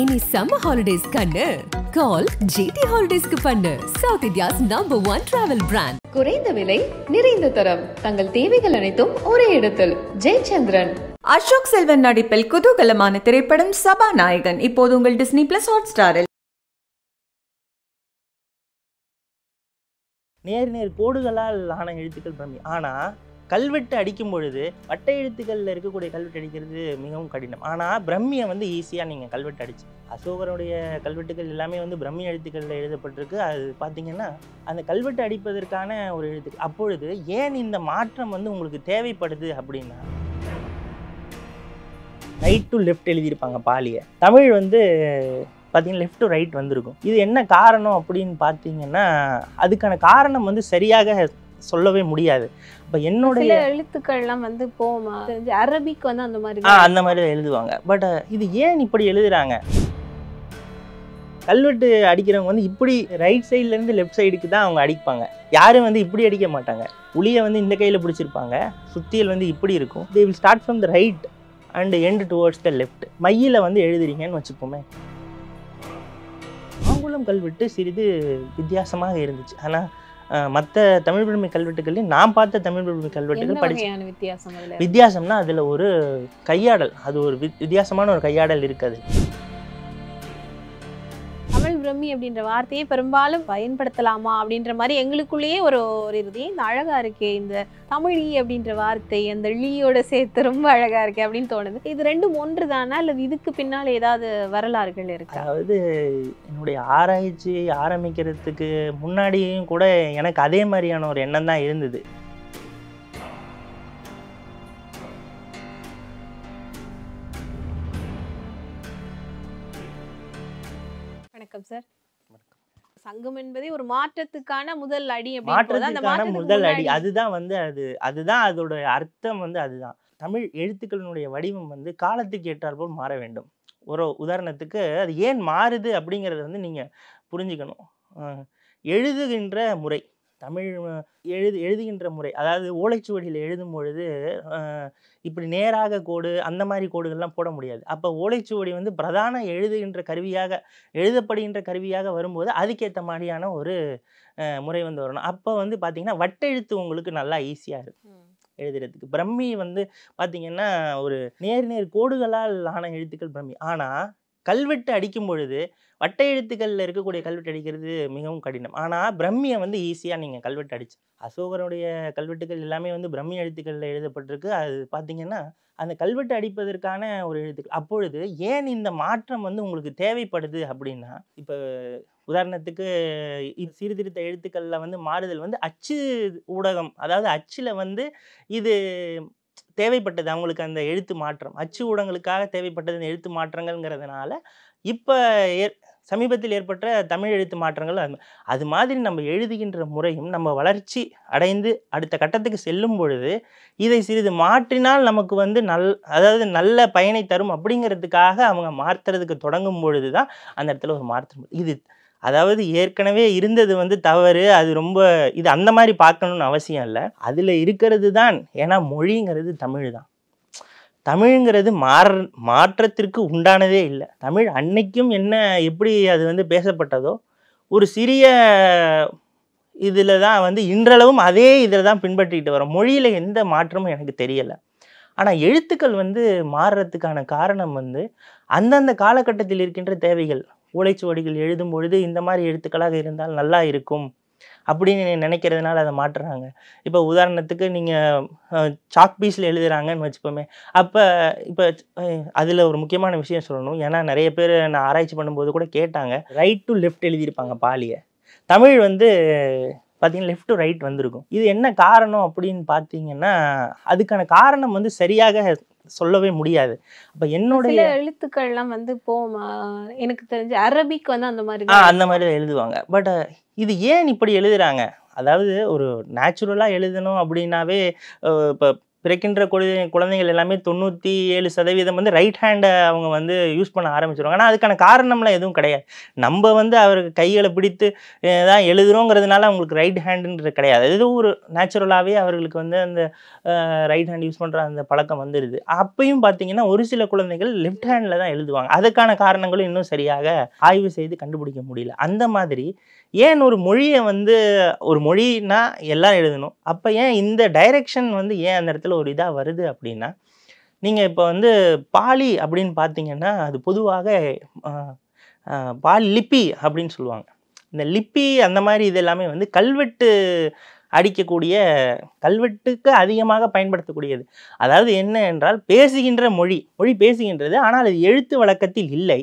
any summer holidays கண்ணு கால் GT ஹாலிடேஸ்க்கு பண்ணு south India's number one travel brand குறைந்த விலை நிறைந்த தரம் தங்கள் தேவைகள் அனைத்தும் ஒரே இடத்தில் ஜெயச்சந்திரன் அசோக் செல்வன் நடிப்பில் குதூகலமான திரைப்படம் சபாநாயகன் இப்போது உங்கள் டிஸ்னி பிளஸ் ஹாட் ஸ்டாரில் நேர் நேர் கோடுகளால் ஆன எழுத்துக்கள் பிரமி ஆனால் கல்வெட்டு அடிக்கும் பொழுது வட்ட எழுத்துக்களில் இருக்கக்கூடிய கல்வெட்டு அடிக்கிறது மிகவும் கடினம் ஆனால் பிரம்மியை வந்து ஈஸியாக நீங்கள் கல்வெட்டு அடிச்சு அசோகருடைய கல்வெட்டுகள் எல்லாமே வந்து பிரம்மி எழுத்துக்களில் எழுதப்பட்டிருக்கு அது பார்த்தீங்கன்னா அந்த கல்வெட்டு அடிப்பதற்கான ஒரு எழுத்து அப்பொழுது ஏன் இந்த மாற்றம் வந்து உங்களுக்கு தேவைப்படுது அப்படின்னா ரைட் டு லெஃப்ட் எழுதியிருப்பாங்க பாலியை தமிழ் வந்து பார்த்தீங்கன்னா லெஃப்ட் டு ரைட் வந்திருக்கும் இது என்ன காரணம் அப்படின்னு பார்த்தீங்கன்னா அதுக்கான காரணம் வந்து சரியாக சொல்லவே முடியாது இப்போ என்னுடைய எழுத்துக்கள்லாம் வந்து போமா அரபிக் வந்து அந்த மாதிரி அந்த மாதிரி எழுதுவாங்க பட் இது ஏன் இப்படி எழுதுறாங்க கல்வெட்டு அடிக்கிறவங்க வந்து இப்படி ரைட் சைட்லேருந்து லெஃப்ட் சைடுக்கு தான் அவங்க அடிப்பாங்க யாரும் வந்து இப்படி அடிக்க மாட்டாங்க உளியை வந்து இந்த கையில் பிடிச்சிருப்பாங்க சுத்தியல் வந்து இப்படி இருக்கும் they will start from the right and end towards the left மையில் வந்து எழுதுறீங்கன்னு வச்சுப்போமே ஆங்குளம் கல்வெட்டு சிறிது வித்தியாசமாக இருந்துச்சு ஆனால் மற்ற தமிழ் பெருமை கல்வெட்டுகள்லையும் நான் பார்த்த தமிழ் பெருமை கல்வெட்டுகள் படிச்சு வித்தியாசம் வித்தியாசம்னா அதில் ஒரு கையாடல் அது ஒரு வித்தியாசமான ஒரு கையாடல் இருக்குது அழகானி அப்படின்ற வார்த்தையை பெரும்பாலும் பயன்படுத்தலாமா அப்படின்ற மாதிரி எங்களுக்குள்ளேயே ஒரு ஒரு இது இந்த அழகாக இருக்கே இந்த தமிழி அப்படின்ற வார்த்தை அந்த லீயோட சேர்த்து ரொம்ப அழகாக இருக்கே அப்படின்னு தோணுது இது ரெண்டும் ஒன்று தானா இல்லை இதுக்கு பின்னால் ஏதாவது வரலாறுகள் இருக்கு அதாவது என்னுடைய ஆராய்ச்சியை ஆரம்பிக்கிறதுக்கு முன்னாடியும் கூட எனக்கு அதே மாதிரியான ஒரு எண்ணம் தான் இருந்தது சங்கம் என்பதே ஒரு மாற்றத்துக்கான முதல் அடி மாற்றத்துக்கான முதல் அடி அதுதான் வந்து அது அதுதான் அதோட அர்த்தம் வந்து அதுதான் தமிழ் எழுத்துக்களினுடைய வடிவம் வந்து காலத்துக்கு ஏற்றாற்போல் மாற வேண்டும் ஒரு உதாரணத்துக்கு அது ஏன் மாறுது அப்படிங்கிறத வந்து நீங்கள் புரிஞ்சுக்கணும் எழுதுகின்ற முறை தமிழ் எழுது எழுதுகின்ற முறை அதாவது ஓலைச்சுவடியில் எழுதும் பொழுது இப்படி நேராக கோடு அந்த மாதிரி கோடுகள்லாம் போட முடியாது அப்போ ஓலைச்சுவடி வந்து பிரதான எழுதுகின்ற கருவியாக எழுதப்படுகின்ற கருவியாக வரும்போது அதுக்கேற்ற மாதிரியான ஒரு முறை வந்து வரணும் அப்போ வந்து பார்த்திங்கன்னா வட்டெழுத்து உங்களுக்கு நல்லா ஈஸியாக இருக்கும் எழுதுறதுக்கு பிரம்மி வந்து பார்த்திங்கன்னா ஒரு நேர் நேர் கோடுகளால் ஆன எழுத்துக்கள் பிரம்மி ஆனால் கல்வெட்டு அடிக்கும் பொழுது வட்ட எழுத்துக்களில் இருக்கக்கூடிய கல்வெட்டு அடிக்கிறது மிகவும் கடினம் ஆனால் பிரம்மியை வந்து ஈஸியாக நீங்கள் கல்வெட்டு அடிச்சு அசோகருடைய கல்வெட்டுகள் எல்லாமே வந்து பிரம்மி எழுத்துக்களில் எழுதப்பட்டிருக்கு அது பார்த்தீங்கன்னா அந்த கல்வெட்டு அடிப்பதற்கான ஒரு எழுத்துக்கள் அப்பொழுது ஏன் இந்த மாற்றம் வந்து உங்களுக்கு தேவைப்படுது அப்படின்னா இப்போ உதாரணத்துக்கு சீர்திருத்த எழுத்துக்களில் வந்து மாறுதல் வந்து அச்சு ஊடகம் அதாவது அச்சில் வந்து இது தேவைப்பட்டது அவங்களுக்கு அந்த எழுத்து மாற்றம் அச்சு ஊடகங்களுக்காக தேவைப்பட்டது அந்த எழுத்து மாற்றங்கள்ங்கிறதுனால இப்போ ஏ சமீபத்தில் ஏற்பட்ட தமிழ் எழுத்து மாற்றங்கள் அது அது மாதிரி நம்ம எழுதுகின்ற முறையும் நம்ம வளர்ச்சி அடைந்து அடுத்த கட்டத்துக்கு செல்லும் பொழுது இதை சிறிது மாற்றினால் நமக்கு வந்து நல் அதாவது நல்ல பயனை தரும் அப்படிங்கிறதுக்காக அவங்க மாற்றுறதுக்கு தொடங்கும் பொழுது தான் அந்த இடத்துல ஒரு மாற்றம் இது அதாவது ஏற்கனவே இருந்தது வந்து தவறு அது ரொம்ப இது அந்த மாதிரி பார்க்கணுன்னு அவசியம் இல்லை அதில் இருக்கிறது தான் ஏன்னா மொழிங்கிறது தமிழ் தான் தமிழ்ங்கிறது மாற மாற்றத்திற்கு உண்டானதே இல்லை தமிழ் அன்னைக்கும் என்ன எப்படி அது வந்து பேசப்பட்டதோ ஒரு சிறிய இதில் தான் வந்து இன்றளவும் அதே இதில் தான் பின்பற்றிக்கிட்டு வரோம் மொழியில் எந்த மாற்றமும் எனக்கு தெரியலை ஆனால் எழுத்துக்கள் வந்து மாறுறதுக்கான காரணம் வந்து அந்தந்த காலகட்டத்தில் இருக்கின்ற தேவைகள் ஓலைச்சுவடிகள் எழுதும் பொழுது இந்த மாதிரி எழுத்துக்களாக இருந்தால் நல்லா இருக்கும் அப்படின்னு நினைக்கிறதுனால அதை மாற்றுறாங்க இப்போ உதாரணத்துக்கு நீங்கள் சாக் பீஸில் எழுதுகிறாங்கன்னு வச்சுப்போமே அப்போ இப்போ அதில் ஒரு முக்கியமான விஷயம் சொல்லணும் ஏன்னா நிறைய பேர் நான் ஆராய்ச்சி பண்ணும்போது கூட கேட்டாங்க ரைட் டு லெஃப்ட் எழுதியிருப்பாங்க பாலியை தமிழ் வந்து பார்த்தீங்கன்னா லெஃப்ட் டு ரைட் வந்திருக்கும் இது என்ன காரணம் அப்படின்னு பார்த்தீங்கன்னா அதுக்கான காரணம் வந்து சரியாக சொல்லவே முடியாது அப்போ என்னுடைய எழுத்துக்கள்லாம் வந்து இப்போ எனக்கு தெரிஞ்சு அரபிக் வந்து அந்த மாதிரி அந்த மாதிரி எழுதுவாங்க பட் இது ஏன் இப்படி எழுதுறாங்க அதாவது ஒரு நேச்சுரலாக எழுதணும் அப்படின்னாவே இப்போ பிறக்கின்ற குழந்தை குழந்தைகள் எல்லாமே தொண்ணூற்றி ஏழு சதவீதம் வந்து ரைட் ஹேண்டை அவங்க வந்து யூஸ் பண்ண ஆரம்பிச்சிருவாங்க ஆனால் அதுக்கான காரணம்லாம் எதுவும் கிடையாது நம்ம வந்து அவருக்கு கைகளை பிடித்து தான் எழுதுகிறோங்கிறதுனால அவங்களுக்கு ரைட் ஹேண்டுன்றது கிடையாது எதுவும் ஒரு நேச்சுரலாகவே அவர்களுக்கு வந்து அந்த ரைட் ஹேண்ட் யூஸ் பண்ணுற அந்த பழக்கம் வந்துடுது அப்பையும் பார்த்தீங்கன்னா ஒரு சில குழந்தைகள் லெஃப்ட் ஹேண்டில் தான் எழுதுவாங்க அதுக்கான காரணங்களும் இன்னும் சரியாக ஆய்வு செய்து கண்டுபிடிக்க முடியல அந்த மாதிரி ஏன் ஒரு மொழியை வந்து ஒரு மொழின்னா எல்லாம் எழுதணும் அப்போ ஏன் இந்த டைரெக்ஷன் வந்து ஏன் அந்த இடத்துல ஒரு இதாக வருது அப்படின்னா நீங்கள் இப்போ வந்து பாலி அப்படின்னு பார்த்தீங்கன்னா அது பொதுவாக பால் லிப்பி அப்படின்னு சொல்லுவாங்க இந்த லிப்பி அந்த மாதிரி இது எல்லாமே வந்து கல்வெட்டு அடிக்கக்கூடிய கல்வெட்டுக்கு அதிகமாக பயன்படுத்தக்கூடியது அதாவது என்ன என்றால் பேசுகின்ற மொழி மொழி பேசுகின்றது ஆனால் அது எழுத்து வழக்கத்தில் இல்லை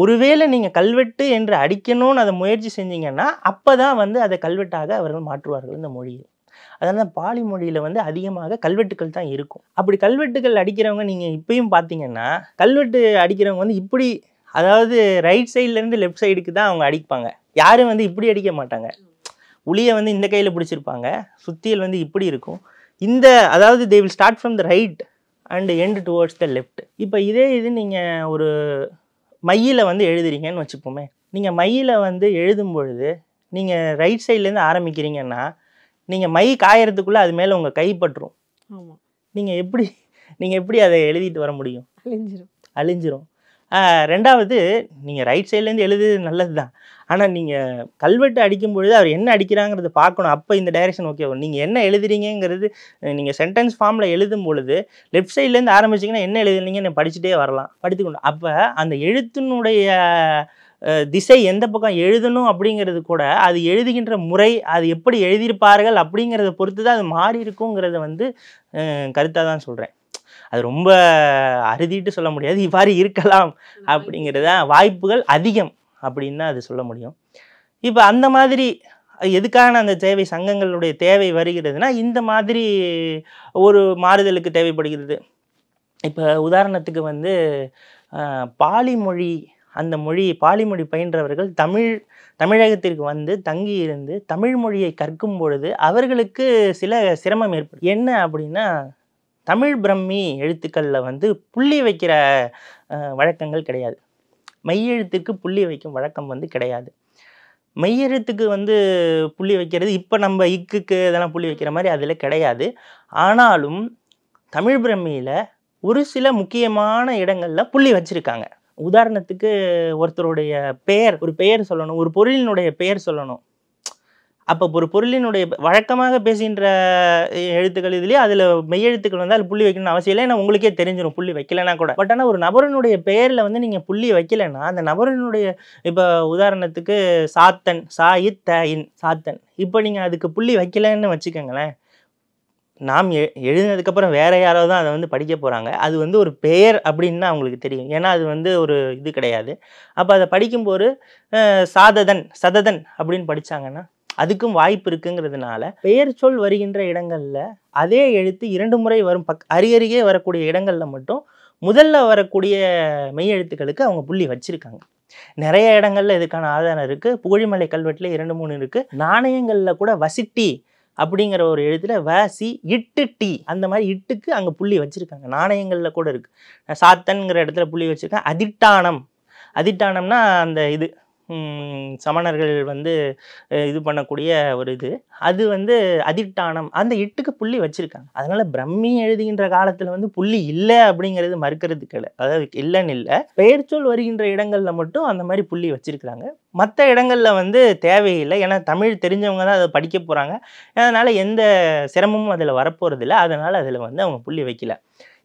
ஒருவேளை நீங்கள் கல்வெட்டு என்று அடிக்கணும்னு அதை முயற்சி செஞ்சீங்கன்னா அப்போ தான் வந்து அதை கல்வெட்டாக அவர்கள் மாற்றுவார்கள் இந்த மொழியை அதனால பாலி மொழியில் வந்து அதிகமாக கல்வெட்டுக்கள் தான் இருக்கும் அப்படி கல்வெட்டுகள் அடிக்கிறவங்க நீங்கள் இப்பயும் பார்த்தீங்கன்னா கல்வெட்டு அடிக்கிறவங்க வந்து இப்படி அதாவது ரைட் சைட்லேருந்து லெஃப்ட் சைடுக்கு தான் அவங்க அடிப்பாங்க யாரும் வந்து இப்படி அடிக்க மாட்டாங்க உளியை வந்து இந்த கையில் பிடிச்சிருப்பாங்க சுத்தியல் வந்து இப்படி இருக்கும் இந்த அதாவது they will start from the right and end towards the left இப்போ இதே இது நீங்கள் ஒரு மையில் வந்து எழுதுறீங்கன்னு வச்சுப்போமே நீங்கள் மையில் வந்து எழுதும் பொழுது நீங்கள் ரைட் சைட்லேருந்து ஆரம்பிக்கிறீங்கன்னா நீங்கள் மை காயறதுக்குள்ளே அது மேலே உங்கள் கைப்பற்றும் நீங்கள் எப்படி நீங்கள் எப்படி அதை எழுதிட்டு வர முடியும் அழிஞ்சிரும் அழிஞ்சிரும் ரெண்டாவது நீங்கள் ரைட் சைட்லேருந்து எழுது நல்லது தான் ஆனால் நீங்கள் கல்வெட்டு அடிக்கும் பொழுது அவர் என்ன அடிக்கிறாங்கிறது பார்க்கணும் அப்போ இந்த டைரெக்ஷன் ஓகே நீங்கள் என்ன எழுதுறீங்கிறது நீங்கள் சென்டென்ஸ் ஃபார்மில் எழுதும் பொழுது லெஃப்ட் சைட்லேருந்து ஆரம்பிச்சிங்கன்னா என்ன எழுதுனீங்கன்னு படிச்சுட்டே வரலாம் படித்துக்கணும் அப்போ அந்த எழுத்தினுடைய திசை எந்த பக்கம் எழுதணும் அப்படிங்கிறது கூட அது எழுதுகின்ற முறை அது எப்படி எழுதியிருப்பார்கள் அப்படிங்கிறத பொறுத்து தான் அது மாறி இருக்குங்கிறத வந்து கருத்தாக தான் சொல்கிறேன் அது ரொம்ப அறுதிட்டு சொல்ல முடியாது இவ்வாறு இருக்கலாம் அப்படிங்கிறது தான் வாய்ப்புகள் அதிகம் அப்படின்னு அது சொல்ல முடியும் இப்போ அந்த மாதிரி எதுக்கான அந்த தேவை சங்கங்களுடைய தேவை வருகிறதுனா இந்த மாதிரி ஒரு மாறுதலுக்கு தேவைப்படுகிறது இப்போ உதாரணத்துக்கு வந்து பாலி மொழி அந்த மொழி பாலிமொழி பயின்றவர்கள் தமிழ் தமிழகத்திற்கு வந்து தங்கி இருந்து தமிழ் மொழியை கற்கும் பொழுது அவர்களுக்கு சில சிரமம் ஏற்படும் என்ன அப்படின்னா தமிழ் பிரம்மி எழுத்துக்களில் வந்து புள்ளி வைக்கிற வழக்கங்கள் கிடையாது மெய்யெழுத்துக்கு புள்ளி வைக்கும் வழக்கம் வந்து கிடையாது மெய்யெழுத்துக்கு வந்து புள்ளி வைக்கிறது இப்போ நம்ம இக்குக்கு இதெல்லாம் புள்ளி வைக்கிற மாதிரி அதில் கிடையாது ஆனாலும் தமிழ் பிரமியில் ஒரு சில முக்கியமான இடங்களில் புள்ளி வச்சுருக்காங்க உதாரணத்துக்கு ஒருத்தருடைய பெயர் ஒரு பெயர் சொல்லணும் ஒரு பொருளினுடைய பெயர் சொல்லணும் அப்போ ஒரு பொருளினுடைய வழக்கமாக பேசுகின்ற எழுத்துக்கள் இதுலேயே அதில் மெய்யெழுத்துக்கள் வந்து அதில் புள்ளி வைக்கணும்னு அவசியம் இல்லை ஏன்னா உங்களுக்கே தெரிஞ்சிடும் புள்ளி வைக்கலைன்னா கூட பட் ஆனால் ஒரு நபருனுடைய பெயரில் வந்து நீங்கள் புள்ளி வைக்கலைன்னா அந்த நபரனுடைய இப்போ உதாரணத்துக்கு சாத்தன் சா இத்த இன் சாத்தன் இப்போ நீங்கள் அதுக்கு புள்ளி வைக்கலைன்னு வச்சுக்கோங்களேன் நாம் எ எழுதினதுக்கப்புறம் வேறு யாரோ தான் அதை வந்து படிக்க போகிறாங்க அது வந்து ஒரு பெயர் அப்படின்னு அவங்களுக்கு தெரியும் ஏன்னா அது வந்து ஒரு இது கிடையாது அப்போ அதை படிக்கும்போது சாததன் சததன் அப்படின்னு படித்தாங்கன்னா அதுக்கும் வாய்ப்பு இருக்குங்கிறதுனால பெயர் சொல் வருகின்ற இடங்களில் அதே எழுத்து இரண்டு முறை வரும் பக் அரியருகே வரக்கூடிய இடங்களில் மட்டும் முதல்ல வரக்கூடிய மெய் எழுத்துக்களுக்கு அவங்க புள்ளி வச்சுருக்காங்க நிறைய இடங்கள்ல இதுக்கான ஆதாரம் இருக்குது புகழிமலை கல்வெட்டில் இரண்டு மூணு இருக்குது நாணயங்களில் கூட வசிட்டி அப்படிங்கிற ஒரு எழுத்துல வசி இட்டு டி அந்த மாதிரி இட்டுக்கு அங்கே புள்ளி வச்சுருக்காங்க நாணயங்களில் கூட இருக்குது சாத்தன்கிற இடத்துல புள்ளி வச்சுருக்கேன் அதிட்டானம் அதிட்டானம்னா அந்த இது சமணர்கள் வந்து இது பண்ணக்கூடிய ஒரு இது அது வந்து அதிட்டானம் அந்த இட்டுக்கு புள்ளி வச்சுருக்காங்க அதனால் பிரம்மி எழுதுகின்ற காலத்தில் வந்து புள்ளி இல்லை அப்படிங்கிறது மறுக்கிறது கிடையாது அதாவது இல்லைன்னு இல்லை பெயர்ச்சொல் வருகின்ற இடங்களில் மட்டும் அந்த மாதிரி புள்ளி வச்சுருக்கிறாங்க மற்ற இடங்களில் வந்து தேவையில்லை ஏன்னா தமிழ் தெரிஞ்சவங்க தான் அதை படிக்க போகிறாங்க அதனால் எந்த சிரமமும் அதில் வரப்போகிறது இல்லை அதனால் அதில் வந்து அவங்க புள்ளி வைக்கல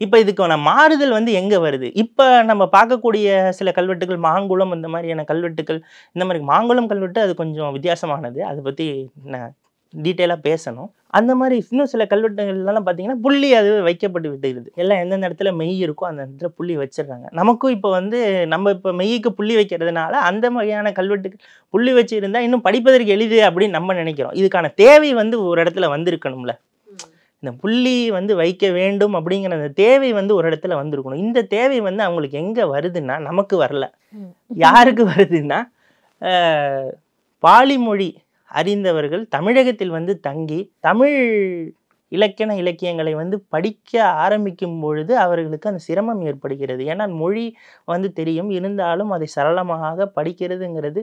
இப்போ இதுக்கான மாறுதல் வந்து எங்கே வருது இப்போ நம்ம பார்க்கக்கூடிய சில கல்வெட்டுகள் மாங்குளம் இந்த மாதிரியான கல்வெட்டுகள் இந்த மாதிரி மாங்குளம் கல்வெட்டு அது கொஞ்சம் வித்தியாசமானது அதை பற்றி நான் டீட்டெயிலாக பேசணும் அந்த மாதிரி இன்னும் சில கல்வெட்டுகள்லாம் பார்த்தீங்கன்னா புள்ளி அது வைக்கப்பட்டு விட்டுருது எல்லாம் எந்தெந்த இடத்துல மெய் இருக்கோ அந்த இடத்துல புள்ளி வச்சிடுறாங்க நமக்கும் இப்போ வந்து நம்ம இப்போ மெய்க்கு புள்ளி வைக்கிறதுனால அந்த மாதிரியான கல்வெட்டுக்கு புள்ளி வச்சுருந்தா இன்னும் படிப்பதற்கு எளிது அப்படின்னு நம்ம நினைக்கிறோம் இதுக்கான தேவை வந்து ஒரு இடத்துல வந்திருக்கணும்ல இந்த புள்ளி வந்து வைக்க வேண்டும் அப்படிங்கிற அந்த தேவை வந்து ஒரு இடத்துல வந்திருக்கணும் இந்த தேவை வந்து அவங்களுக்கு எங்கே வருதுன்னா நமக்கு வரல யாருக்கு வருதுன்னா பாலிமொழி அறிந்தவர்கள் தமிழகத்தில் வந்து தங்கி தமிழ் இலக்கண இலக்கியங்களை வந்து படிக்க ஆரம்பிக்கும் பொழுது அவர்களுக்கு அந்த சிரமம் ஏற்படுகிறது ஏன்னா மொழி வந்து தெரியும் இருந்தாலும் அதை சரளமாக படிக்கிறதுங்கிறது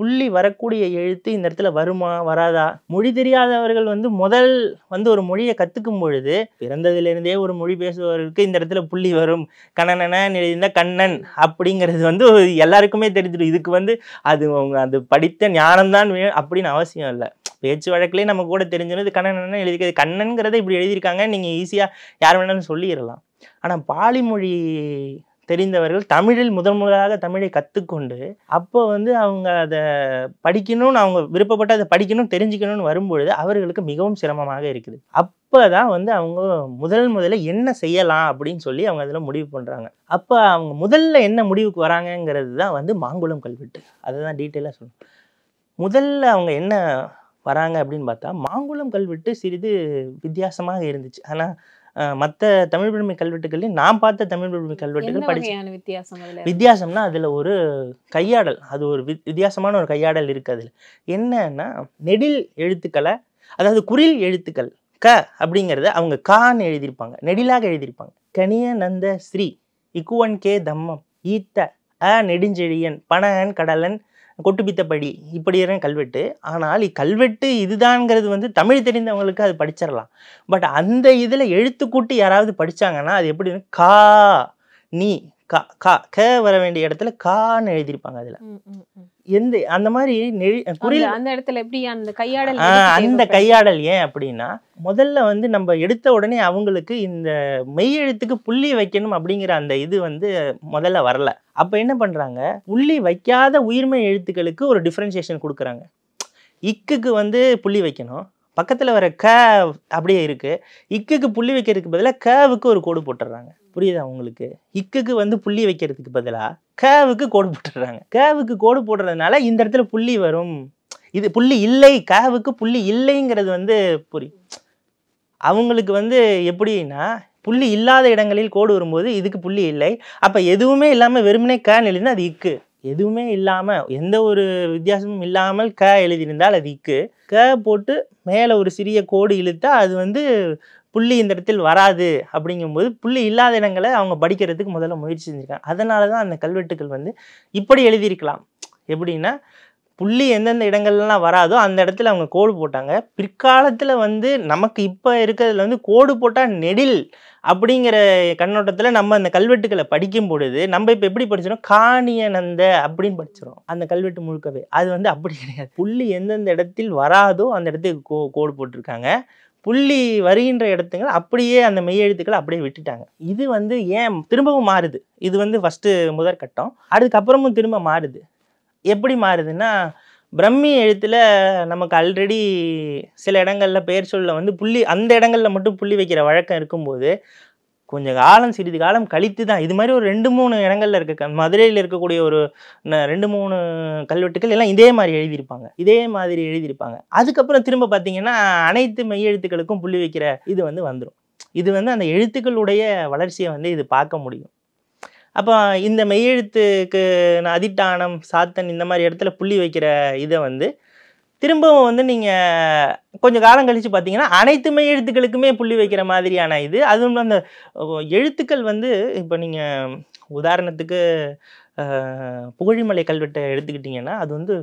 புள்ளி வரக்கூடிய எழுத்து இந்த இடத்துல வருமா வராதா மொழி தெரியாதவர்கள் வந்து முதல் வந்து ஒரு மொழியை கற்றுக்கும் பொழுது பிறந்ததுலேருந்தே ஒரு மொழி பேசுபவர்களுக்கு இந்த இடத்துல புள்ளி வரும் கண்ணனன எழுதியிருந்தால் கண்ணன் அப்படிங்கிறது வந்து எல்லாருக்குமே தெரிஞ்சிடும் இதுக்கு வந்து அது அது படித்த ஞானம்தான் வேணும் அப்படின்னு அவசியம் இல்லை பேச்சு வழக்கிலே நம்ம கூட தெரிஞ்சிருந்தது கண்ணன் எழுதிக்கிறது கண்ணன்கிறத இப்படி எழுதியிருக்காங்க நீங்கள் ஈஸியாக யார் வேணாலும் சொல்லிடலாம் ஆனால் பாலிமொழி தெரிந்தவர்கள் தமிழில் முதன் முதலாக தமிழை கற்றுக்கொண்டு அப்போ வந்து அவங்க அதை படிக்கணும்னு அவங்க விருப்பப்பட்டு அதை படிக்கணும் தெரிஞ்சுக்கணும்னு வரும்பொழுது அவர்களுக்கு மிகவும் சிரமமாக இருக்குது அப்போ தான் வந்து அவங்க முதல் முதல்ல என்ன செய்யலாம் அப்படின்னு சொல்லி அவங்க அதில் முடிவு பண்ணுறாங்க அப்போ அவங்க முதல்ல என்ன முடிவுக்கு வராங்கங்கிறது தான் வந்து மாங்குளம் கல்வெட்டு அதை தான் டீட்டெயிலாக சொல்லணும் முதல்ல அவங்க என்ன வராங்க அப்படின்னு பார்த்தா மாங்குளம் கல்வெட்டு சிறிது வித்தியாசமாக இருந்துச்சு ஆனால் மற்ற தமிழ் பெருமை கல்வெட்டுகள்லையும் நான் பார்த்த தமிழ் பெருமை கல்வெட்டுகள் படிச்சு வித்தியாசம் வித்தியாசம்னா அதில் ஒரு கையாடல் அது ஒரு வித்தியாசமான ஒரு கையாடல் இருக்குது அதில் என்னன்னா நெடில் எழுத்துக்களை அதாவது குரில் எழுத்துக்கள் க அப்படிங்கிறத அவங்க கான்னு எழுதியிருப்பாங்க நெடிலாக எழுதியிருப்பாங்க கனிய நந்த ஸ்ரீ இக்குவன் கே தம்மம் ஈத்த அ நெடுஞ்செழியன் பனகன் கடலன் கொட்டு பித்தப்படி இப்படியான கல்வெட்டு ஆனால் இக்கல்வெட்டு இதுதான்ங்கிறது வந்து தமிழ் தெரிந்தவங்களுக்கு அது படிச்சிடலாம் பட் அந்த இதில் எழுத்துக்கூட்டி யாராவது படித்தாங்கன்னா அது எப்படி கா நீ கா கா க வர வேண்டிய இடத்துல கான்னு எழுதியிருப்பாங்க அதில் எந்த அந்த மாதிரி அந்த இடத்துல எப்படி அந்த கையாடல் அந்த கையாடல் ஏன் அப்படின்னா முதல்ல வந்து நம்ம எடுத்த உடனே அவங்களுக்கு இந்த மெய் எழுத்துக்கு புள்ளி வைக்கணும் அப்படிங்கிற அந்த இது வந்து முதல்ல வரல அப்போ என்ன பண்ணுறாங்க புள்ளி வைக்காத உயிர்மை எழுத்துக்களுக்கு ஒரு டிஃப்ரென்சியேஷன் கொடுக்குறாங்க இக்குக்கு வந்து புள்ளி வைக்கணும் பக்கத்தில் வர க அப்படியே இருக்குது இக்குக்கு புள்ளி வைக்கிறதுக்கு பதிலாக கவுக்கு ஒரு கோடு போட்டுடுறாங்க புரியுதா உங்களுக்கு இக்குக்கு வந்து புள்ளி வைக்கிறதுக்கு பதிலாக கேவுக்கு கோடு போட்டுடுறாங்க கேவுக்கு கோடு போடுறதுனால இந்த இடத்துல புள்ளி வரும் இது புள்ளி இல்லை கேவுக்கு புள்ளி இல்லைங்கிறது வந்து புரியும் அவங்களுக்கு வந்து எப்படின்னா புள்ளி இல்லாத இடங்களில் கோடு வரும்போது இதுக்கு புள்ளி இல்லை அப்போ எதுவுமே இல்லாமல் வெறுமனே க எழுதினா அது இக்கு எதுவுமே இல்லாமல் எந்த ஒரு வித்தியாசமும் இல்லாமல் க எழுதியிருந்தால் அது இக்கு க போட்டு மேலே ஒரு சிறிய கோடு இழுத்தா அது வந்து புள்ளி இந்த இடத்தில் வராது அப்படிங்கும்போது புள்ளி இல்லாத இடங்களை அவங்க படிக்கிறதுக்கு முதல்ல முயற்சி செஞ்சுருக்காங்க அதனால தான் அந்த கல்வெட்டுகள் வந்து இப்படி எழுதியிருக்கலாம் எப்படின்னா புள்ளி எந்தெந்த இடங்கள்லாம் வராதோ அந்த இடத்துல அவங்க கோடு போட்டாங்க பிற்காலத்தில் வந்து நமக்கு இப்போ இருக்கிறதுல வந்து கோடு போட்டால் நெடில் அப்படிங்கிற கண்ணோட்டத்தில் நம்ம அந்த கல்வெட்டுக்களை படிக்கும் பொழுது நம்ம இப்போ எப்படி படிச்சிடும் காணியனந்த அப்படின்னு படிச்சிடும் அந்த கல்வெட்டு முழுக்கவே அது வந்து அப்படி கிடையாது புள்ளி எந்தெந்த இடத்தில் வராதோ அந்த இடத்துக்கு கோ கோடு போட்டிருக்காங்க புள்ளி வருகின்ற இடத்துங்களை அப்படியே அந்த மெய் எழுத்துக்களை அப்படியே விட்டுட்டாங்க இது வந்து ஏன் திரும்பவும் மாறுது இது வந்து ஃபஸ்ட்டு முதற்கட்டம் அதுக்கப்புறமும் திரும்ப மாறுது எப்படி மாறுதுன்னா பிரம்மி எழுத்தில் நமக்கு ஆல்ரெடி சில இடங்களில் பெயர் சொல்ல வந்து புள்ளி அந்த இடங்களில் மட்டும் புள்ளி வைக்கிற வழக்கம் இருக்கும்போது கொஞ்சம் காலம் சிறிது காலம் கழித்து தான் இது மாதிரி ஒரு ரெண்டு மூணு இடங்களில் இருக்க மதுரையில் இருக்கக்கூடிய ஒரு ரெண்டு மூணு கல்வெட்டுக்கள் எல்லாம் இதே மாதிரி எழுதியிருப்பாங்க இதே மாதிரி எழுதியிருப்பாங்க அதுக்கப்புறம் திரும்ப பார்த்தீங்கன்னா அனைத்து மெய்யெழுத்துக்களுக்கும் புள்ளி வைக்கிற இது வந்து வந்துடும் இது வந்து அந்த எழுத்துக்களுடைய வளர்ச்சியை வந்து இது பார்க்க முடியும் அப்போ இந்த மெய்யெழுத்துக்கு அதிட்டானம் சாத்தன் இந்த மாதிரி இடத்துல புள்ளி வைக்கிற இதை வந்து திரும்பவும் வந்து நீங்கள் கொஞ்சம் காலம் கழித்து பார்த்தீங்கன்னா அனைத்துமே எழுத்துக்களுக்குமே புள்ளி வைக்கிற மாதிரியான இது அதுவும் அந்த எழுத்துக்கள் வந்து இப்போ நீங்கள் உதாரணத்துக்கு புகழிமலை கல்வெட்டை எடுத்துக்கிட்டிங்கன்னா அது வந்து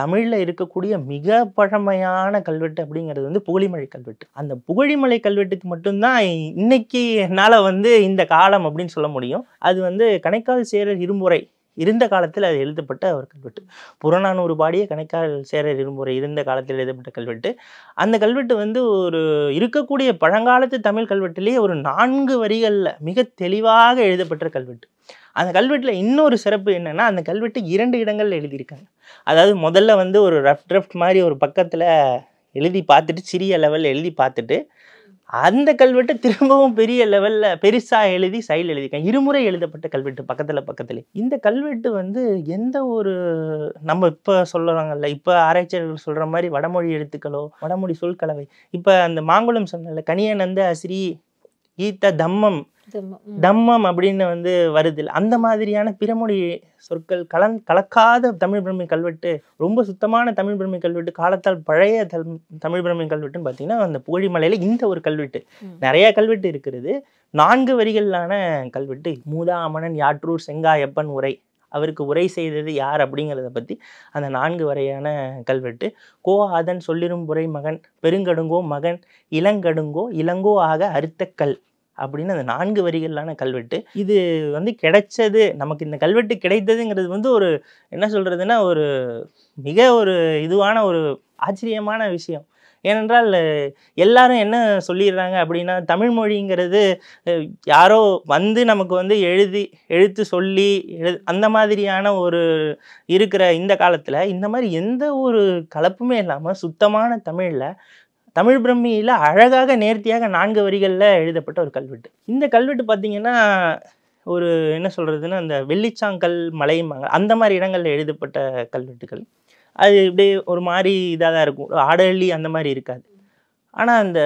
தமிழில் இருக்கக்கூடிய மிக பழமையான கல்வெட்டு அப்படிங்கிறது வந்து புகழிமலை கல்வெட்டு அந்த புகழிமலை கல்வெட்டுக்கு மட்டும்தான் இன்னைக்கு என்னால் வந்து இந்த காலம் அப்படின்னு சொல்ல முடியும் அது வந்து கணைக்கால் சேரர் இருமுறை இருந்த காலத்தில் அது எழுதப்பட்ட ஒரு கல்வெட்டு புறநானூறு பாடிய கணக்கால் சேரர் இருமுறை இருந்த காலத்தில் எழுதப்பட்ட கல்வெட்டு அந்த கல்வெட்டு வந்து ஒரு இருக்கக்கூடிய பழங்காலத்து தமிழ் கல்வெட்டுலேயே ஒரு நான்கு வரிகளில் மிக தெளிவாக எழுதப்பட்ட கல்வெட்டு அந்த கல்வெட்டில் இன்னொரு சிறப்பு என்னென்னா அந்த கல்வெட்டு இரண்டு இடங்களில் எழுதியிருக்காங்க அதாவது முதல்ல வந்து ஒரு ரஃப் ட்ரஃப்ட் மாதிரி ஒரு பக்கத்தில் எழுதி பார்த்துட்டு சிறிய லெவலில் எழுதி பார்த்துட்டு அந்த கல்வெட்டு திரும்பவும் பெரிய லெவலில் பெருசாக எழுதி சைல் எழுதியிருக்கேன் இருமுறை எழுதப்பட்ட கல்வெட்டு பக்கத்தில் பக்கத்தில் இந்த கல்வெட்டு வந்து எந்த ஒரு நம்ம இப்போ சொல்லுறாங்கல்ல இப்போ ஆராய்ச்சியாளர்கள் சொல்கிற மாதிரி வடமொழி எழுத்துக்களோ வடமொழி சொற்கலவை இப்போ அந்த மாங்குளம் சொன்னல கனியநந்த அஸ்ரீ ஈத்த தம்மம் தம்மம் அப்படின்னு வந்து வருது அந்த மாதிரியான பிறமொழி சொற்கள் கலந் கலக்காத தமிழ் பிரமை கல்வெட்டு ரொம்ப சுத்தமான தமிழ் பிரமை கல்வெட்டு காலத்தால் பழைய தமிழ் பிரமை கல்வெட்டுன்னு பார்த்தீங்கன்னா அந்த புகழிமலையில் இந்த ஒரு கல்வெட்டு நிறைய கல்வெட்டு இருக்கிறது நான்கு வரிகளிலான கல்வெட்டு மூதா அமணன் யாற்றூர் செங்காயப்பன் உரை அவருக்கு உரை செய்தது யார் அப்படிங்கிறத பற்றி அந்த நான்கு வரையான கல்வெட்டு கோ ஆதன் சொல்லிரும் உரை மகன் பெருங்கடுங்கோ மகன் இளங்கடுங்கோ இளங்கோ ஆக அறுத்தக்கல் அப்படின்னு அந்த நான்கு வரிகளான கல்வெட்டு இது வந்து கிடைச்சது நமக்கு இந்த கல்வெட்டு கிடைத்ததுங்கிறது வந்து ஒரு என்ன சொல்கிறதுன்னா ஒரு மிக ஒரு இதுவான ஒரு ஆச்சரியமான விஷயம் ஏனென்றால் எல்லாரும் என்ன சொல்லிடுறாங்க அப்படின்னா தமிழ் மொழிங்கிறது யாரோ வந்து நமக்கு வந்து எழுதி எழுத்து சொல்லி எழு அந்த மாதிரியான ஒரு இருக்கிற இந்த காலத்தில் இந்த மாதிரி எந்த ஒரு கலப்புமே இல்லாமல் சுத்தமான தமிழில் தமிழ் பிரம்மியில் அழகாக நேர்த்தியாக நான்கு வரிகளில் எழுதப்பட்ட ஒரு கல்வெட்டு இந்த கல்வெட்டு பார்த்திங்கன்னா ஒரு என்ன சொல்கிறதுன்னா அந்த வெள்ளிச்சாங்கல் மலைம்பாங்க அந்த மாதிரி இடங்களில் எழுதப்பட்ட கல்வெட்டுகள் அது இப்படியே ஒரு மாதிரி இதாக தான் இருக்கும் ஆடலி அந்த மாதிரி இருக்காது ஆனால் அந்த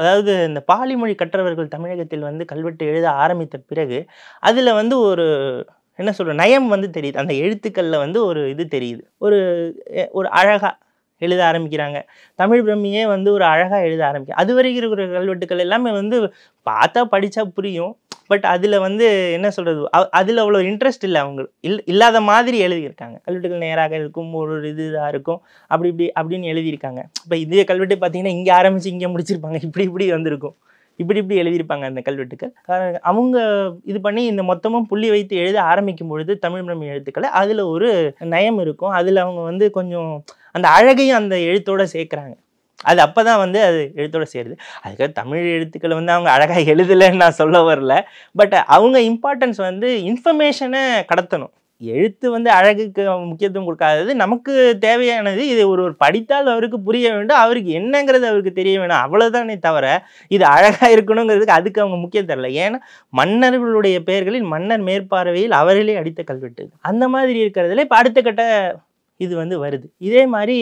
அதாவது இந்த பாலிமொழி கற்றவர்கள் தமிழகத்தில் வந்து கல்வெட்டு எழுத ஆரம்பித்த பிறகு அதில் வந்து ஒரு என்ன சொல்கிற நயம் வந்து தெரியுது அந்த எழுத்துக்களில் வந்து ஒரு இது தெரியுது ஒரு ஒரு அழகாக எழுத ஆரம்பிக்கிறாங்க தமிழ் பிரம்மியே வந்து ஒரு அழகாக எழுத ஆரம்பிக்கும் அது வரைக்கும் இருக்கிற கல்வெட்டுக்கள் எல்லாமே வந்து பார்த்தா படித்தா புரியும் பட் அதில் வந்து என்ன சொல்கிறது அதில் அவ்வளோ இன்ட்ரெஸ்ட் இல்லை அவங்க இல் இல்லாத மாதிரி எழுதியிருக்காங்க கல்வெட்டுகள் நேராக இருக்கும் ஒரு இது இதாக இருக்கும் அப்படி இப்படி அப்படின்னு எழுதியிருக்காங்க இப்போ இதே கல்வெட்டு பார்த்தீங்கன்னா இங்கே ஆரம்பித்து இங்கே முடிச்சிருப்பாங்க இப்படி இப்படி வந்திருக்கும் இப்படி இப்படி எழுதியிருப்பாங்க அந்த கல்வெட்டுக்கள் அவங்க இது பண்ணி இந்த மொத்தமும் புள்ளி வைத்து எழுத ஆரம்பிக்கும் பொழுது தமிழ் மொழி எழுத்துக்களை அதில் ஒரு நயம் இருக்கும் அதில் அவங்க வந்து கொஞ்சம் அந்த அழகையும் அந்த எழுத்தோடு சேர்க்குறாங்க அது அப்போ தான் வந்து அது எழுத்தோடு சேருது அதுக்காக தமிழ் எழுத்துக்களை வந்து அவங்க அழகாக எழுதலைன்னு நான் சொல்ல வரல பட் அவங்க இம்பார்ட்டன்ஸ் வந்து இன்ஃபர்மேஷனை கடத்தணும் எழுத்து வந்து அழகுக்கு முக்கியத்துவம் கொடுக்காதது நமக்கு தேவையானது இது ஒரு ஒரு படித்தால் அவருக்கு புரிய வேண்டும் அவருக்கு என்னங்கிறது அவருக்கு தெரிய வேணும் அவ்வளோதானே தவிர இது அழகாக இருக்கணுங்கிறதுக்கு அதுக்கு அவங்க முக்கியம் தரல ஏன்னா மன்னர்களுடைய பெயர்களில் மன்னர் மேற்பார்வையில் அவர்களே அடித்த கல்வெட்டு அந்த மாதிரி இருக்கிறதுல இப்போ அடுத்த கட்ட இது வந்து வருது இதே மாதிரி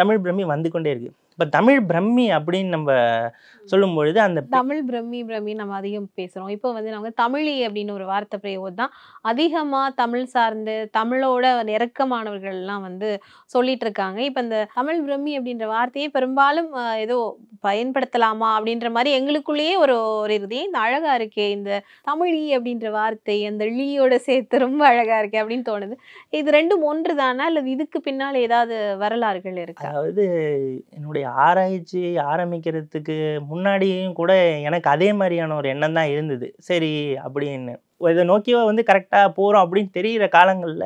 தமிழ் பிரம்மி வந்து கொண்டே இருக்குது இப்போ தமிழ் பிரம்மி அப்படின்னு நம்ம சொல்லும் பொழுது அந்த தமிழ் பிரம்மி பிரம்மி நம்ம அதிகம் பேசுகிறோம் இப்போ வந்து நாங்கள் தமிழி அப்படின்னு ஒரு வார்த்தை பிரயோகம் தான் அதிகமாக தமிழ் சார்ந்து தமிழோட நெருக்கமானவர்கள்லாம் வந்து சொல்லிட்டு இருக்காங்க இப்போ இந்த தமிழ் பிரம்மி அப்படின்ற வார்த்தையை பெரும்பாலும் ஏதோ பயன்படுத்தலாமா அப்படின்ற மாதிரி எங்களுக்குள்ளேயே ஒரு ஒரு இதே இந்த அழகாக இருக்கே இந்த தமிழி அப்படின்ற வார்த்தை அந்த லீயோட சேர்த்து ரொம்ப அழகாக இருக்கே அப்படின்னு தோணுது இது ரெண்டும் ஒன்று தானா அல்லது இதுக்கு பின்னால் ஏதாவது வரலாறுகள் இருக்கு அதாவது என்னுடைய ஆராய்ச்சியை ஆரம்பிக்கிறதுக்கு முன் முன்னாடியும் கூட எனக்கு அதே மாதிரியான ஒரு எண்ணம் தான் இருந்தது சரி அப்படின்னு இதை நோக்கியோ வந்து கரெக்டாக போகிறோம் அப்படின்னு தெரிகிற காலங்களில்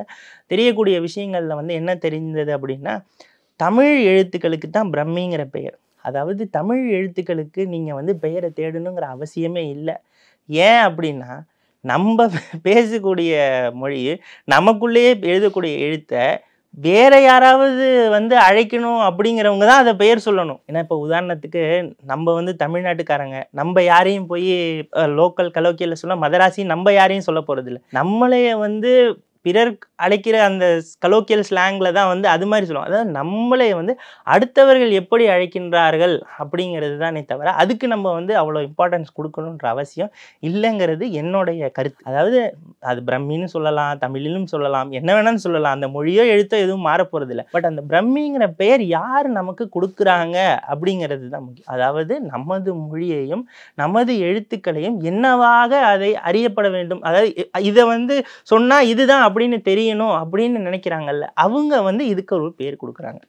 தெரியக்கூடிய விஷயங்களில் வந்து என்ன தெரிந்தது அப்படின்னா தமிழ் எழுத்துக்களுக்கு தான் பிரம்மிங்கிற பெயர் அதாவது தமிழ் எழுத்துக்களுக்கு நீங்கள் வந்து பெயரை தேடணுங்கிற அவசியமே இல்லை ஏன் அப்படின்னா நம்ம பேசக்கூடிய மொழி நமக்குள்ளேயே எழுதக்கூடிய எழுத்தை வேற யாராவது வந்து அழைக்கணும் அப்படிங்கிறவங்க தான் அதை பெயர் சொல்லணும் ஏன்னா இப்போ உதாரணத்துக்கு நம்ம வந்து தமிழ்நாட்டுக்காரங்க நம்ம யாரையும் போய் லோக்கல் கலோக்கியில் சொல்ல மதராசி நம்ம யாரையும் சொல்ல போகிறதில்ல நம்மளைய வந்து பிறர் அழைக்கிற அந்த கலோக்கியல் ஸ்லாங்கில் தான் வந்து அது மாதிரி சொல்லுவோம் அதாவது நம்மளே வந்து அடுத்தவர்கள் எப்படி அழைக்கின்றார்கள் அப்படிங்கிறது தானே தவிர அதுக்கு நம்ம வந்து அவ்வளோ இம்பார்ட்டன்ஸ் கொடுக்கணுன்ற அவசியம் இல்லைங்கிறது என்னுடைய கருத்து அதாவது அது பிரம்மின்னு சொல்லலாம் தமிழிலும் சொல்லலாம் என்ன வேணாலும் சொல்லலாம் அந்த மொழியோ எழுத்தோ எதுவும் மாறப்போகிறது இல்லை பட் அந்த பிரம்மிங்கிற பெயர் யார் நமக்கு கொடுக்குறாங்க அப்படிங்கிறது தான் முக்கியம் அதாவது நமது மொழியையும் நமது எழுத்துக்களையும் என்னவாக அதை அறியப்பட வேண்டும் அதாவது இதை வந்து சொன்னால் இதுதான் அப்படின்னு தெரியணும் அப்படின்னு நினைக்கிறாங்கல்ல அவங்க வந்து இதுக்கு ஒரு பேர் கொடுக்குறாங்க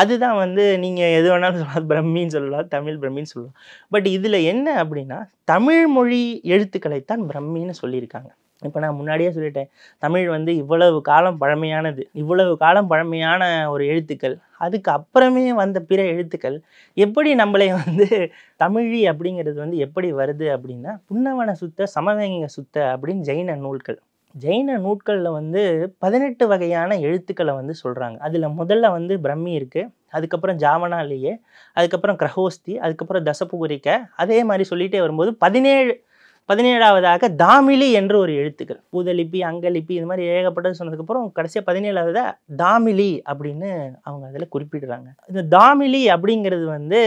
அதுதான் வந்து நீங்கள் எது வேணாலும் சொல்லலாம் பிரம்மின்னு சொல்லலாம் தமிழ் பிரம்மின்னு சொல்லலாம் பட் இதில் என்ன அப்படின்னா தமிழ் மொழி எழுத்துக்களைத்தான் பிரம்மின்னு சொல்லியிருக்காங்க இப்போ நான் முன்னாடியே சொல்லிட்டேன் தமிழ் வந்து இவ்வளவு காலம் பழமையானது இவ்வளவு காலம் பழமையான ஒரு எழுத்துக்கள் அதுக்கு அப்புறமே வந்த பிற எழுத்துக்கள் எப்படி நம்மளை வந்து தமிழி அப்படிங்கிறது வந்து எப்படி வருது அப்படின்னா புன்னவன சுத்த சமவேங்க சுத்த அப்படின்னு ஜெயின நூல்கள் ஜெயின நூட்களில் வந்து பதினெட்டு வகையான எழுத்துக்களை வந்து சொல்கிறாங்க அதில் முதல்ல வந்து பிரம்மி இருக்குது அதுக்கப்புறம் ஜாவனாலேயே அதுக்கப்புறம் கிரஹோஸ்தி அதுக்கப்புறம் தசபுகுரிக்க அதே மாதிரி சொல்லிகிட்டே வரும்போது பதினேழு பதினேழாவதாக தாமிலி என்று ஒரு எழுத்துக்கள் பூதலிப்பி அங்கலிப்பி இது மாதிரி ஏகப்பட்டது சொன்னதுக்கப்புறம் கடைசியாக பதினேழாவதாக தாமிலி அப்படின்னு அவங்க அதில் குறிப்பிடுறாங்க இந்த தாமிலி அப்படிங்கிறது வந்து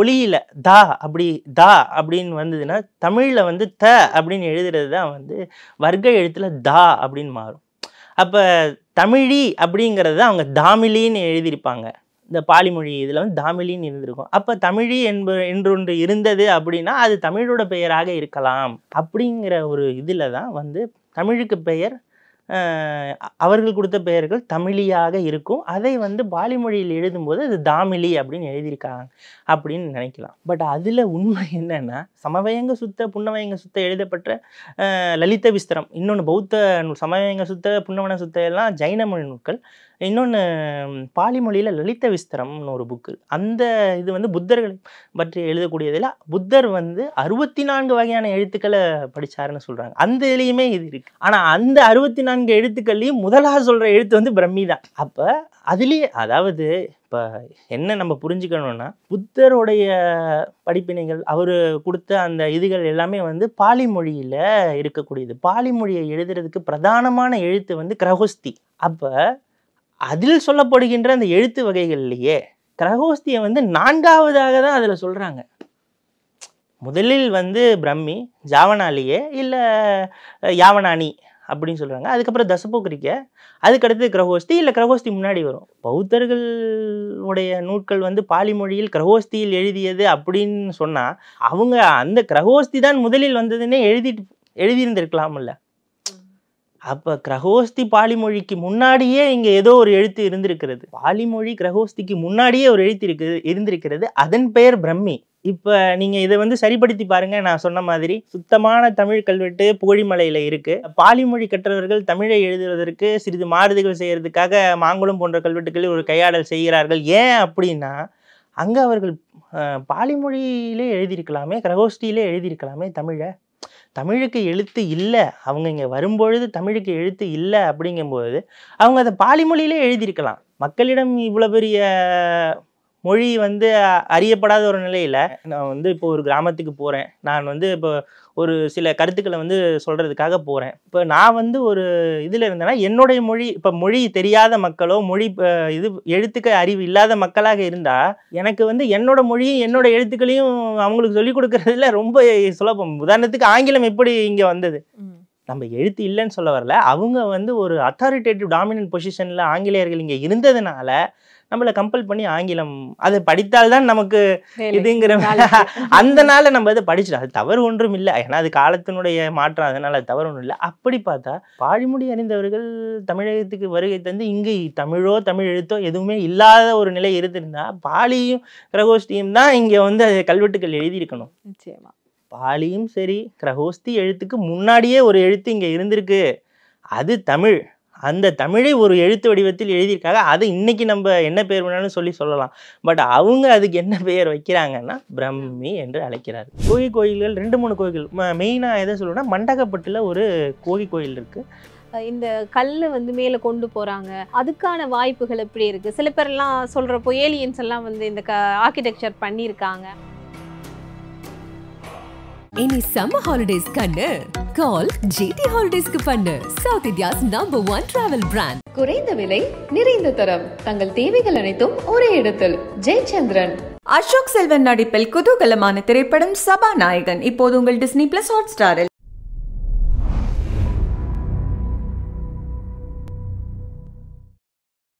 ஒளியில் தா அப்படி தா அப்படின்னு வந்ததுன்னா தமிழில் வந்து த அப்படின்னு எழுதுறது தான் வந்து வர்க்க எழுத்தில் தா அப்படின்னு மாறும் அப்போ தமிழி அப்படிங்கிறது அவங்க தாமிலின்னு எழுதியிருப்பாங்க இந்த பாலிமொழி இதில் வந்து தாமிலின்னு இருந்திருக்கும் அப்போ தமிழி என்ப என்றொன்று இருந்தது அப்படின்னா அது தமிழோட பெயராக இருக்கலாம் அப்படிங்கிற ஒரு இதில் தான் வந்து தமிழுக்கு பெயர் அவர்கள் கொடுத்த பெயர்கள் தமிழியாக இருக்கும் அதை வந்து பாலிமொழியில் எழுதும்போது அது தாமிலி அப்படின்னு எழுதியிருக்காங்க அப்படின்னு நினைக்கலாம் பட் அதில் உண்மை என்னென்னா சமவயங்க சுத்த புன்னவயங்க சுத்த எழுதப்பட்ட லலித விஸ்தரம் இன்னொன்று பௌத்த சமவயங்க சுத்த புன்னவன சுத்த எல்லாம் ஜைன மொழி நூல்கள் இன்னொன்று பாலிமொழியில் லலித விஸ்தரம்னு ஒரு புக்கு அந்த இது வந்து புத்தர்கள் பற்றி எழுதக்கூடியதில் புத்தர் வந்து அறுபத்தி நான்கு வகையான எழுத்துக்களை படித்தாருன்னு சொல்கிறாங்க அந்த இதுலேயுமே இது இருக்குது ஆனால் அந்த அறுபத்தி நான்கு எழுத்துக்கள்லேயும் முதலாக சொல்கிற எழுத்து வந்து பிரம்மி தான் அப்போ அதுலேயே அதாவது இப்போ என்ன நம்ம புரிஞ்சுக்கணும்னா புத்தருடைய படிப்பினைகள் அவர் கொடுத்த அந்த இதுகள் எல்லாமே வந்து பாலி மொழியில் இருக்கக்கூடியது பாலி மொழியை எழுதுறதுக்கு பிரதானமான எழுத்து வந்து கிரகஸ்தி அப்போ அதில் சொல்லப்படுகின்ற அந்த எழுத்து வகைகள்லேயே கிரகோஸ்தியை வந்து நான்காவதாக தான் அதில் சொல்கிறாங்க முதலில் வந்து பிரம்மி ஜாவனாலியே இல்லை யாவனானி அப்படின்னு சொல்கிறாங்க அதுக்கப்புறம் தசபோக்ரிக்க அதுக்கடுத்து கிரகோஸ்தி இல்லை கிரகோஸ்தி முன்னாடி வரும் பௌத்தர்களுடைய நூட்கள் வந்து பாலி மொழியில் கிரகோஸ்தியில் எழுதியது அப்படின்னு சொன்னால் அவங்க அந்த கிரகோஸ்தி தான் முதலில் வந்ததுன்னே எழுதிட்டு எழுதியிருந்திருக்கலாம் இல்லை அப்போ கிரகோஸ்தி பாலிமொழிக்கு முன்னாடியே இங்கே ஏதோ ஒரு எழுத்து இருந்திருக்கிறது பாலிமொழி கிரகோஸ்திக்கு முன்னாடியே ஒரு எழுத்து இருக்குது இருந்திருக்கிறது அதன் பெயர் பிரம்மி இப்போ நீங்கள் இதை வந்து சரிப்படுத்தி பாருங்கள் நான் சொன்ன மாதிரி சுத்தமான தமிழ் கல்வெட்டு புகழிமலையில் இருக்குது பாலிமொழி கற்றவர்கள் தமிழை எழுதுவதற்கு சிறிது மாறுதல்கள் செய்கிறதுக்காக மாங்குளம் போன்ற கல்வெட்டுகளில் ஒரு கையாடல் செய்கிறார்கள் ஏன் அப்படின்னா அங்கே அவர்கள் பாலிமொழியிலே எழுதியிருக்கலாமே கிரகோஷ்டியிலே எழுதியிருக்கலாமே தமிழை தமிழுக்கு எழுத்து இல்லை அவங்க இங்கே வரும்பொழுது தமிழுக்கு எழுத்து இல்லை அப்படிங்கும்போது அவங்க அதை பாலிமொழியிலே எழுதியிருக்கலாம் மக்களிடம் இவ்வளோ பெரிய மொழி வந்து அறியப்படாத ஒரு நிலையில் நான் வந்து இப்போ ஒரு கிராமத்துக்கு போகிறேன் நான் வந்து இப்போ ஒரு சில கருத்துக்களை வந்து சொல்கிறதுக்காக போகிறேன் இப்போ நான் வந்து ஒரு இதில் இருந்தேன்னா என்னுடைய மொழி இப்போ மொழி தெரியாத மக்களோ மொழி இது எழுத்துக்க அறிவு இல்லாத மக்களாக இருந்தால் எனக்கு வந்து என்னோட மொழியும் என்னோட எழுத்துக்களையும் அவங்களுக்கு சொல்லிக் கொடுக்குறதுல ரொம்ப சுலபம் உதாரணத்துக்கு ஆங்கிலம் எப்படி இங்கே வந்தது நம்ம எழுத்து இல்லைன்னு சொல்ல வரல அவங்க வந்து ஒரு அத்தாரிட்டேட்டிவ் டாமினன்ட் பொசிஷனில் ஆங்கிலேயர்கள் இங்கே இருந்ததுனால நம்மளை கம்பல் பண்ணி ஆங்கிலம் அது படித்தால்தான் நமக்கு இதுங்கிற அந்த நாள் நம்ம அதை படிச்சிடும் அது தவறு ஒன்றும் இல்லை ஏன்னா அது காலத்தினுடைய மாற்றம் அது தவறு ஒன்றும் இல்லை அப்படி பார்த்தா பாழிமொழி அறிந்தவர்கள் தமிழகத்துக்கு வருகை தந்து இங்கே தமிழோ தமிழ் எழுத்தோ எதுவுமே இல்லாத ஒரு நிலை இருந்திருந்தா பாலியும் கிரகோஷ்டியும் தான் இங்கே வந்து அது கல்வெட்டுக்கள் எழுதியிருக்கணும் பாலியும் சரி கிரகோஸ்தி எழுத்துக்கு முன்னாடியே ஒரு எழுத்து இங்கே இருந்திருக்கு அது தமிழ் அந்த தமிழை ஒரு எழுத்து வடிவத்தில் எழுதியிருக்காங்க அதை இன்னைக்கு நம்ம என்ன பேர் வேணாலும் சொல்லி சொல்லலாம் பட் அவங்க அதுக்கு என்ன பெயர் வைக்கிறாங்கன்னா பிரம்மி என்று அழைக்கிறார் கோகி கோயில்கள் ரெண்டு மூணு கோயில்கள் மெயினாக எதை சொல்லணும்னா மண்டகப்பட்டில் ஒரு கோகி கோயில் இருக்குது இந்த கல்லை வந்து மேலே கொண்டு போகிறாங்க அதுக்கான வாய்ப்புகள் எப்படி இருக்குது சில பேர்லாம் சொல்கிறப்போ ஏலியன்ஸ் எல்லாம் வந்து இந்த க ஆர்கிடெக்சர் பண்ணியிருக்காங்க இனி சம்மர் ஹாலிடேஸ் கண்ணு கால் ஜிடி ஹாலிடேஸ்க்கு பண்ணு south India's number one travel brand குறைந்த விலை நிறைந்த தரம் தங்கள் தேவைகள் அனைத்தும் ஒரே இடத்தில் ஜெயச்சந்திரன் அசோக் செல்வன் நடிப்பில் குதூகலமான திரைப்படம் சபாநாயகன் இப்போது உங்கள் டிஸ்னி பிளஸ் ஹாட் ஸ்டாரில்